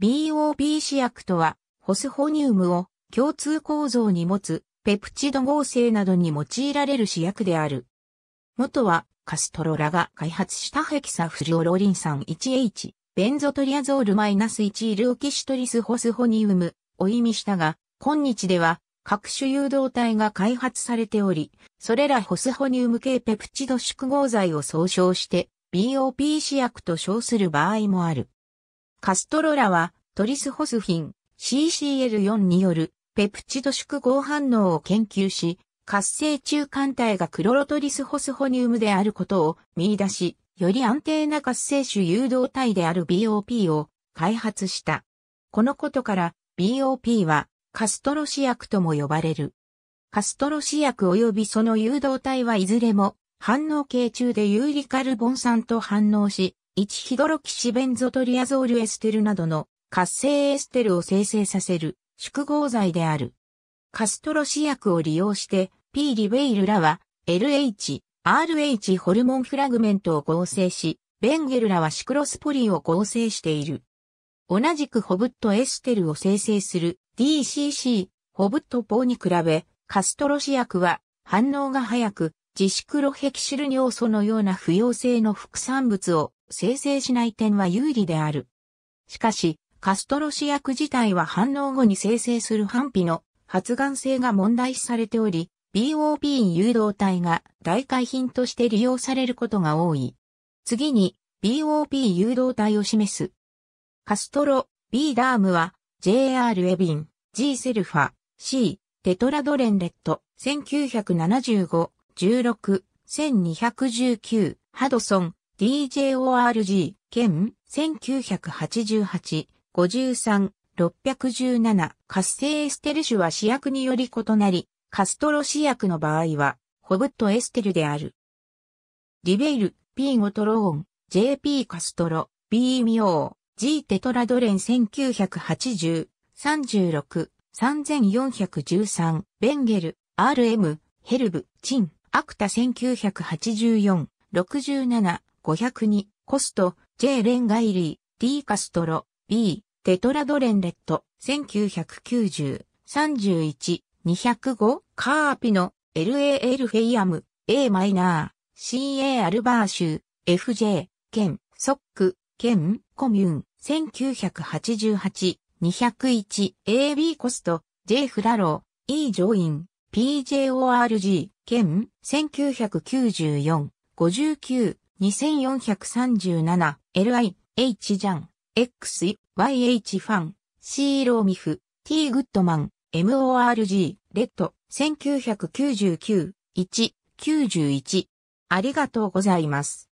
BOB 試薬とは、ホスホニウムを共通構造に持つペプチド合成などに用いられる試薬である。元はカストロラが開発したヘキサフルオロリン酸 1H、ベンゾトリアゾール -1 イルオキシトリスホスホニウムを意味したが、今日では各種誘導体が開発されており、それらホスホニウム系ペプチド縮合剤を総称して BOP 試薬と称する場合もある。カストロラはトリスホスフィン CCL4 によるペプチド縮合反応を研究し、活性中間体がクロロトリスホスホニウムであることを見出し、より安定な活性種誘導体である BOP を開発した。このことから BOP はカストロ試薬とも呼ばれる。カストロ試薬及びその誘導体はいずれも反応系中で有利カルボン酸と反応し、1ヒドロキシベンゾトリアゾールエステルなどの活性エステルを生成させる宿合剤である。カストロ試薬を利用して P リベイルらは LH、RH ホルモンフラグメントを合成し、ベンゲルらはシクロスポリンを合成している。同じくホブットエステルを生成する DCC、ホブットポーに比べ、カストロ試薬は反応が早く、自粛ロヘキシル尿素のような不要性の副産物を生成しない点は有利である。しかし、カストロ試薬自体は反応後に生成する反比の発がん性が問題視されており、BOP 誘導体が代替品として利用されることが多い。次に BOP 誘導体を示す。カストロ、B ダームは JR エビン、G セルファ、C テトラドレンレット1975 16、1219、ハドソン、DJORG、兼、1988、53、617、活性エステル種は試薬により異なり、カストロ試薬の場合は、ホブットエステルである。リベイル、P ゴトローン、JP カストロ、B ミオー、G テトラドレン1980、36、3413、ベンゲル、RM、ヘルブ、チン。アクタ1984、67、502、コスト、J レンガイリー、D カストロ、B、テトラドレンレット、1990、31、205、カーピノ、LAL フェイアム、A マイナー、CA アルバーシュ、FJ、ケン、ソック、ケン、コミューン、1988、201、AB コスト、J フラロー、E ジョイン、PJORG、県、1994、59、2437、LI、H ジャン、X、YH ファン、C ローミフ、T グッドマン、MORG、レッド、1999、1、91。ありがとうございます。